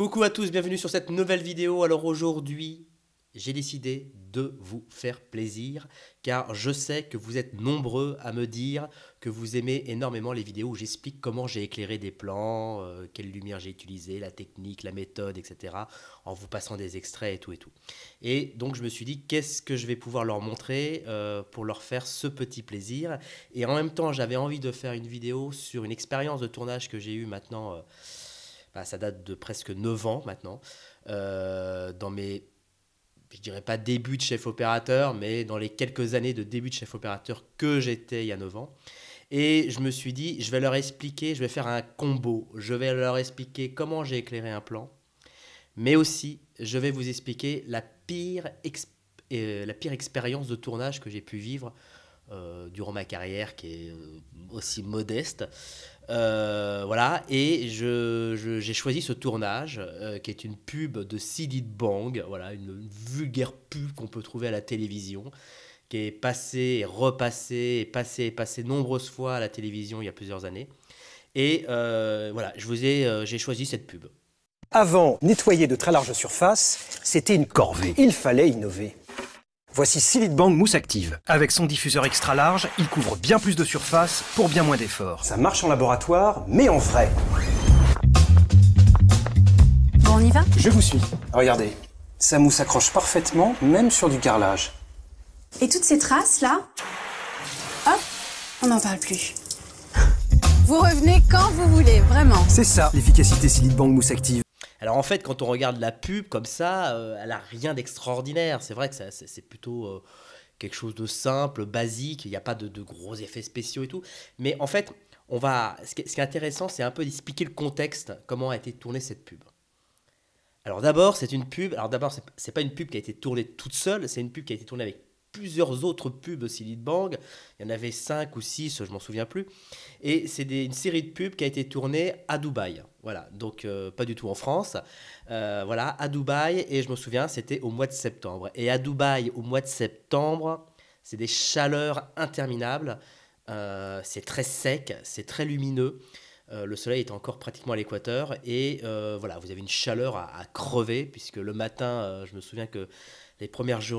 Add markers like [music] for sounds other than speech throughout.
Coucou à tous, bienvenue sur cette nouvelle vidéo. Alors aujourd'hui, j'ai décidé de vous faire plaisir car je sais que vous êtes nombreux à me dire que vous aimez énormément les vidéos où j'explique comment j'ai éclairé des plans, euh, quelle lumière j'ai utilisée, la technique, la méthode, etc. en vous passant des extraits et tout et tout. Et donc je me suis dit qu'est-ce que je vais pouvoir leur montrer euh, pour leur faire ce petit plaisir. Et en même temps j'avais envie de faire une vidéo sur une expérience de tournage que j'ai eue maintenant. Euh, bah, ça date de presque 9 ans maintenant. Euh, dans mes, je dirais pas début de chef opérateur, mais dans les quelques années de début de chef opérateur que j'étais il y a 9 ans. Et je me suis dit, je vais leur expliquer, je vais faire un combo. Je vais leur expliquer comment j'ai éclairé un plan, mais aussi je vais vous expliquer la pire, euh, la pire expérience de tournage que j'ai pu vivre euh, durant ma carrière, qui est aussi modeste. Euh, voilà, et j'ai je, j'ai choisi ce tournage, euh, qui est une pub de Sidid Bang, voilà, une, vulgaire pub qu'on peut trouver à la télévision, qui est passée et repassée, et passée et passée nombreuses fois à la télévision il y a plusieurs années. Et euh, voilà, je vous ai, j'ai choisi cette pub. Avant, nettoyer de très larges surfaces, c'était une corvée. Il fallait innover. Voici 6 mousse active. Avec son diffuseur extra large, il couvre bien plus de surface pour bien moins d'efforts. Ça marche en laboratoire, mais en vrai. Bon, on y va Je vous suis. Regardez, sa mousse accroche parfaitement, même sur du carrelage. Et toutes ces traces là Hop, on n'en parle plus. Vous revenez quand vous voulez, vraiment. C'est ça, l'efficacité Silit Bang Mousse Active. Alors en fait, quand on regarde la pub comme ça, euh, elle a rien d'extraordinaire. C'est vrai que c'est plutôt euh, quelque chose de simple, basique. Il n'y a pas de, gros effets spéciaux et tout. Mais en fait, on va. Ce qui, est intéressant, c'est un peu d'expliquer le contexte, comment a été tournée cette pub. Alors d'abord, c'est une pub. Alors d'abord, c'est pas une pub qui a été tournée toute seule. C'est une pub qui a été tournée avec plusieurs autres pubs Lead Bang. Il y en avait 5 ou 6, je m'en souviens plus. Et c'est une série de pubs qui a été tournée à Dubaï. Voilà, donc euh, pas du tout en France. Euh, voilà, à Dubaï, et je me souviens, c'était au mois de septembre. Et à Dubaï, au mois de septembre, c'est des chaleurs interminables. Euh, c'est très sec, c'est très lumineux. le soleil est encore pratiquement à l'équateur. Et voilà, vous avez une chaleur à, crever, puisque le matin, je me souviens que les premières,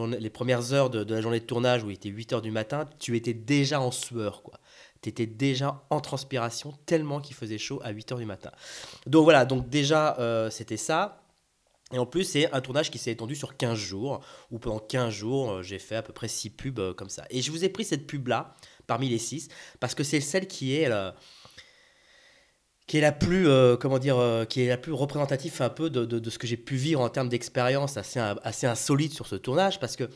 heures de, de, la journée de tournage, où il était 8h du matin, tu étais déjà en sueur, quoi tu étais déjà en transpiration tellement qu'il faisait chaud à 8h du matin. Donc voilà, donc déjà euh, c'était ça. Et en plus, c'est un tournage qui s'est étendu sur 15 jours, où pendant 15 jours, euh, j'ai fait à peu près 6 pubs euh, comme ça. Et je vous ai pris cette pub-là, parmi les 6, parce que c'est celle qui est... La qui est la plus comment dire qui est la plus représentative un peu de, de, de ce que j'ai pu vivre en termes d'expérience assez assez insolite sur ce tournage parce que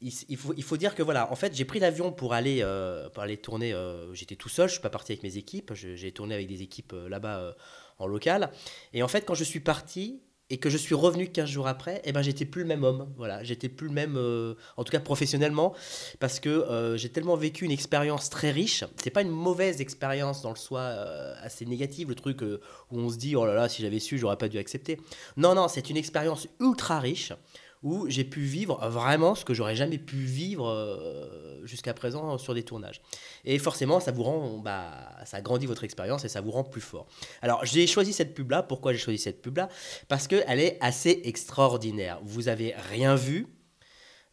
il, faut, dire que voilà, en fait, j'ai pris l'avion pour aller, euh, pour aller tourner. Euh, j'étais tout seul, je suis pas parti avec mes équipes. J'ai tourné avec des équipes euh, là-bas en local. Et en fait, quand je suis parti et que je suis revenu 15 jours après, eh ben, j'étais plus le même homme. Voilà, j'étais plus le même, en tout cas professionnellement, parce que j'ai tellement vécu une expérience très riche. Ce n'est pas une mauvaise expérience dans le soi assez négative, le truc où on se dit oh là là, si j'avais su, j'aurais pas dû accepter. Non, non, c'est une expérience ultra riche où j'ai pu vivre vraiment ce que j'aurais jamais pu vivre euh, jusqu'à présent sur des tournages. Et forcément, ça vous rend, bah, ça grandit votre expérience et ça vous rend plus fort. Alors, j'ai choisi cette pub-là. Pourquoi j'ai choisi cette pub-là Parce qu'elle est assez extraordinaire. Vous avez rien vu,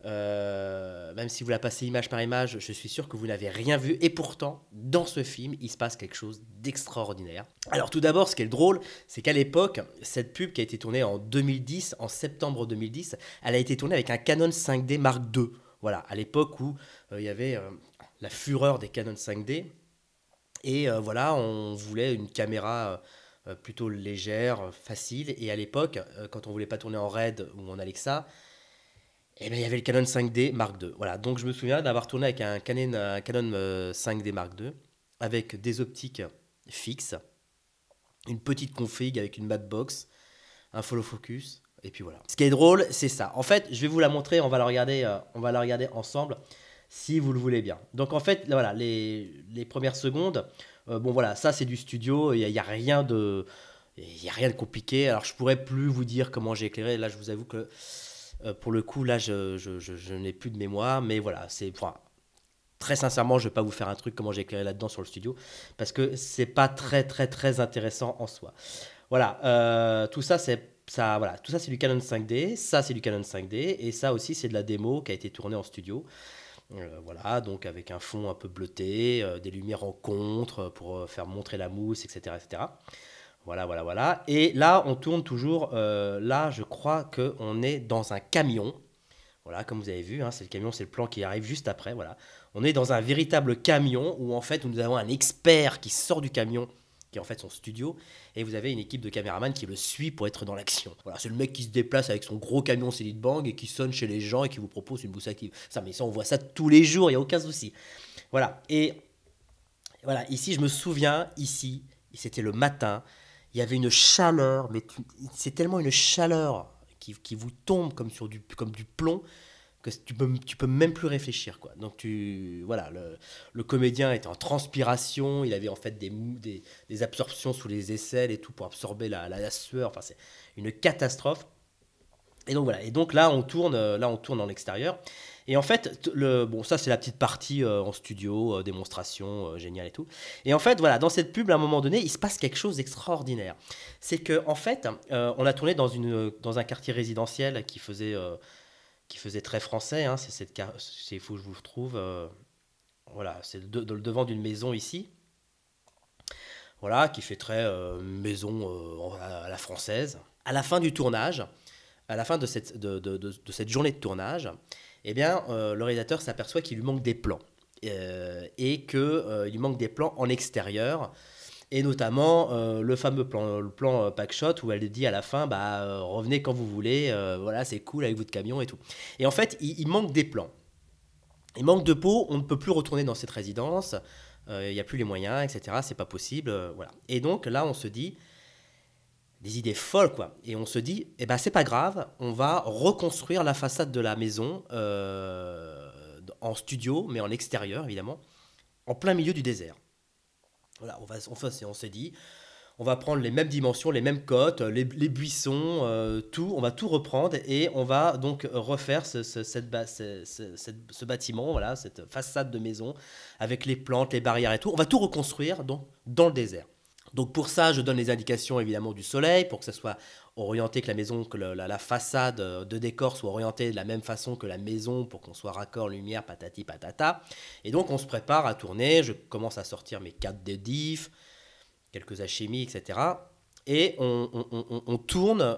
euh, même si vous la passez image par image, je suis sûr que vous n'avez rien vu. Et pourtant, dans ce film, il se passe quelque chose d'extraordinaire. Alors tout d'abord, ce qui est drôle, c'est qu'à l'époque, cette pub qui a été tournée en 2010, en septembre 2010, elle a été tournée avec un Canon 5D Mark II. Voilà, à l'époque où euh, il y avait euh, la fureur des Canon 5D. Et voilà, on voulait une caméra plutôt légère, facile. Et à l'époque, quand on voulait pas tourner en RAID ou en Alexa, et eh bien, il y avait le Canon 5D Mark II. Voilà, donc je me souviens d'avoir tourné avec un Canon, Canon 5D euh, Mark II, avec des optiques fixes, une petite config avec une box un follow focus, et puis voilà. Ce qui est drôle, c'est ça. En fait, je vais vous la montrer, on va la regarder, euh, on va la regarder ensemble, si vous le voulez bien. Donc en fait, voilà, les, les, premières secondes, euh, bon voilà, ça c'est du studio, il n'y a, rien de... Il a rien de compliqué, alors je pourrais plus vous dire comment j'ai éclairé, là je vous avoue que euh, pour le coup, là, je, n'ai plus de mémoire, mais voilà, c'est. très sincèrement, je ne vais pas vous faire un truc comment j'ai éclairé là-dedans sur le studio, parce que c'est pas très, très, très intéressant en soi. Voilà, euh, tout ça, c'est. tout ça c'est du Canon 5D, ça c'est du Canon 5D, et ça aussi c'est de la démo qui a été tournée en studio. Euh, voilà, donc avec un fond un peu bleuté, des lumières en contre pour faire montrer la mousse, etc. etc. Voilà, voilà, voilà. Et là, on tourne toujours. Euh, là, je crois qu'on est dans un camion. Voilà, comme vous avez vu, hein, c'est le camion, c'est le plan qui arrive juste après. Voilà. On est dans un véritable camion où en fait nous avons un expert qui sort du camion, qui est en fait son studio, et vous avez une équipe de caméramans qui le suit pour être dans l'action. Voilà, c'est le mec qui se déplace avec son gros camion Célite Bang et qui sonne chez les gens et qui vous propose une boussole. active. Ça, mais ça, on voit ça tous les jours, il n'y a aucun souci. Voilà, et voilà, ici je me souviens, ici, c'était le matin, il y avait une chaleur, mais c'est tellement une chaleur qui, vous tombe comme, sur du, comme du plomb que tu peux, tu peux même plus réfléchir. Quoi. Donc, tu, voilà, le, le comédien était en transpiration, il avait en fait des, des, des absorptions sous les aisselles et tout pour absorber la, sueur. Enfin, c'est une catastrophe. Et donc voilà. Et donc là, on tourne, euh, là, on tourne en extérieur. Et en fait, le, bon, ça c'est la petite partie euh, en studio, euh, démonstration, géniale et tout. Et en fait, voilà, dans cette pub, à un moment donné, il se passe quelque chose d'extraordinaire. C'est que en fait, on a tourné dans, une, dans un quartier résidentiel qui faisait, qui faisait très français. Hein, c'est cette, c'est faut que je vous retrouve. voilà, c'est le devant d'une maison ici. Voilà, qui fait très maison à la française. À la fin du tournage, à la fin de cette, de, cette journée de tournage, eh bien, euh, le réalisateur s'aperçoit qu'il lui manque des plans. Euh, et qu'il euh, lui manque des plans en extérieur. Et notamment le fameux plan, le plan Packshot où elle dit à la fin bah, revenez quand vous voulez, voilà, c'est cool avec votre camion et tout. Et en fait, il, il, manque des plans. Il manque de peau, on ne peut plus retourner dans cette résidence, il n'y a plus les moyens, etc. C'est pas possible. voilà. Et donc là, on se dit des idées folles, quoi. Et on se dit, eh ben c'est pas grave, on va reconstruire la façade de la maison euh, en studio, mais en extérieur, évidemment, en plein milieu du désert. Voilà, on, va, on s'est dit, on va prendre les mêmes dimensions, les mêmes côtes, les, buissons, euh, tout, on va tout reprendre et on va donc refaire ce, cette, ce, bâtiment, voilà, cette façade de maison avec les plantes, les barrières et tout. On va tout reconstruire dans le désert. Donc pour ça, je donne les indications évidemment du soleil pour que ça soit orienté, que la maison, que la, façade euh, de décor soit orientée de la même façon que la maison pour qu'on soit raccord, lumière, patati patata. Et donc on se prépare à tourner. Je commence à sortir mes cartes de diff, quelques alchimies, etc. Et on, tourne,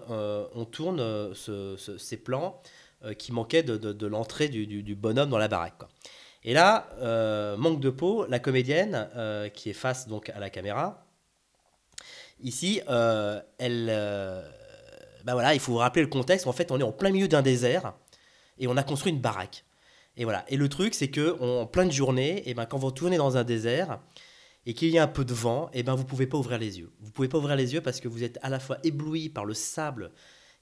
ces plans euh, qui manquaient de, l'entrée du, bonhomme dans la baraque. Et là, euh, manque de peau, la comédienne qui est face donc à la caméra Ici, euh, elle, euh, bah voilà, il faut vous rappeler le contexte. En fait, on est en plein milieu d'un désert et on a construit une baraque. Et voilà. Et le truc, c'est que en pleine journée, et eh ben quand vous tournez dans un désert et qu'il y a un peu de vent, et eh ben vous pouvez pas ouvrir les yeux. Vous pouvez pas ouvrir les yeux parce que vous êtes à la fois ébloui par le sable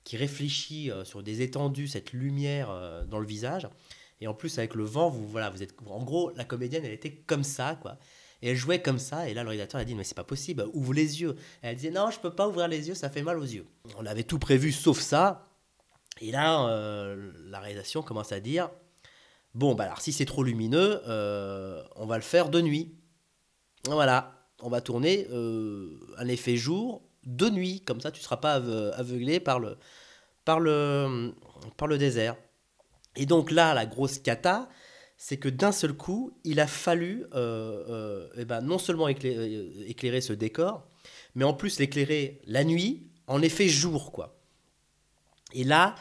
qui réfléchit euh, sur des étendues, cette lumière dans le visage. Et en plus, avec le vent, vous voilà, vous êtes en gros la comédienne, elle était comme ça quoi. Et elle jouait comme ça, et là, le réalisateur a dit Mais c'est pas possible, ouvre les yeux. elle disait Non, je peux pas ouvrir les yeux, ça fait mal aux yeux. On avait tout prévu sauf ça. Et là, euh, la réalisation commence à dire Bon, bah alors, si c'est trop lumineux, euh, on va le faire de nuit. Voilà, on va tourner euh, un effet jour de nuit, comme ça tu ne seras pas aveuglé par le, par, le, par le désert. Et donc là, la grosse cata, c'est que d'un seul coup, il a fallu euh, euh, eh ben, non seulement euh, éclairer, ce décor, mais en plus l'éclairer la nuit, en effet jour, quoi. Et là,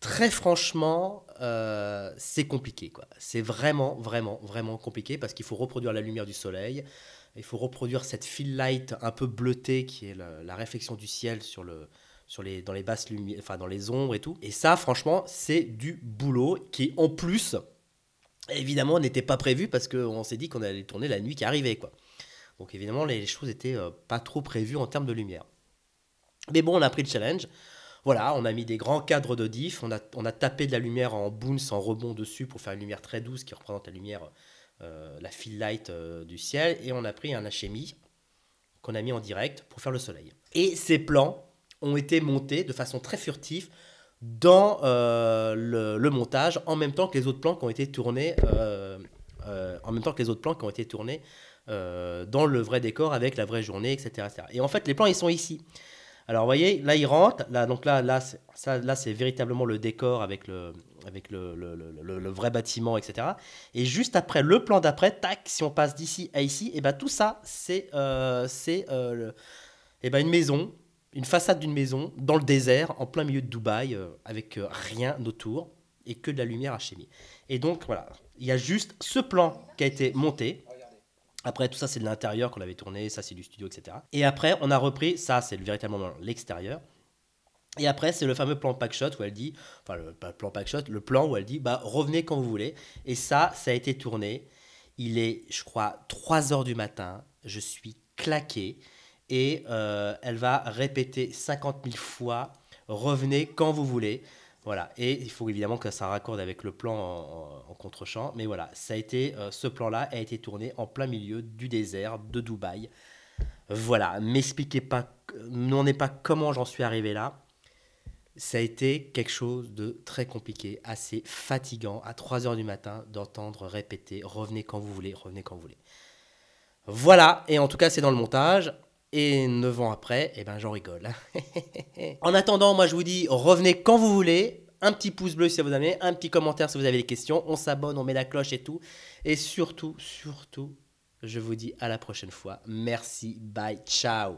très franchement, c'est compliqué, quoi. C'est vraiment, vraiment, vraiment compliqué parce qu'il faut reproduire la lumière du soleil, il faut reproduire cette fill light un peu bleutée qui est la, réflexion du ciel sur le, sur les, dans les basses enfin dans les ombres et tout. Et ça, franchement, c'est du boulot qui, en plus, évidemment, n'était pas prévu parce qu'on s'est dit qu'on allait tourner la nuit qui arrivait. Quoi. Donc évidemment, les choses n'étaient euh, pas trop prévues en termes de lumière. Mais bon, on a pris le challenge. Voilà, on a mis des grands cadres de diff, on a, tapé de la lumière en bounce, en rebond dessus pour faire une lumière très douce qui représente la lumière, euh, la fill light euh, du ciel, et on a pris un HMI qu'on a mis en direct pour faire le soleil. Et ces plans ont été montés de façon très furtive dans euh, le, montage en même temps que les autres plans qui ont été tournés euh, euh, en même temps que les autres plans qui ont été tournés dans le vrai décor avec la vraie journée etc., et en fait les plans ils sont ici alors vous voyez là ils rentrent là donc là là ça là c'est véritablement le décor avec le avec le, le, vrai bâtiment etc et juste après le plan d'après tac si on passe d'ici à ici et ben tout ça c'est c'est eh ben une maison une façade d'une maison dans le désert, en plein milieu de Dubaï, euh, avec euh, rien autour et que de la lumière à chimie. Et donc voilà, il y a juste ce plan qui a été monté. Après, tout ça, c'est de l'intérieur qu'on avait tourné, ça, c'est du studio, etc. Et après, on a repris, ça, c'est véritablement l'extérieur. Et après, c'est le fameux plan pack shot où elle dit, enfin, le plan pack shot, le plan où elle dit, bah, revenez quand vous voulez. Et ça, ça a été tourné. Il est, je crois, 3 heures du matin. Je suis claqué et euh, elle va répéter 50 000 fois revenez quand vous voulez. Voilà, et il faut évidemment que ça raccorde avec le plan en, contre-champ. Mais voilà, ça a été, euh, ce plan-là a été tourné en plein milieu du désert de Dubaï. Voilà, m'expliquez pas, n'en est pas comment j'en suis arrivé là. Ça a été quelque chose de très compliqué, assez fatigant à 3 heures du matin d'entendre répéter revenez quand vous voulez, revenez quand vous voulez. Voilà, et en tout cas, c'est dans le montage. Et 9 ans après, eh ben j'en rigole. Hein. [laughs] en attendant, moi je vous dis, revenez quand vous voulez. Un petit pouce bleu si ça vous a un petit commentaire si vous avez des questions. On s'abonne, on met la cloche et tout. Et surtout, surtout, je vous dis à la prochaine fois. Merci, bye, ciao.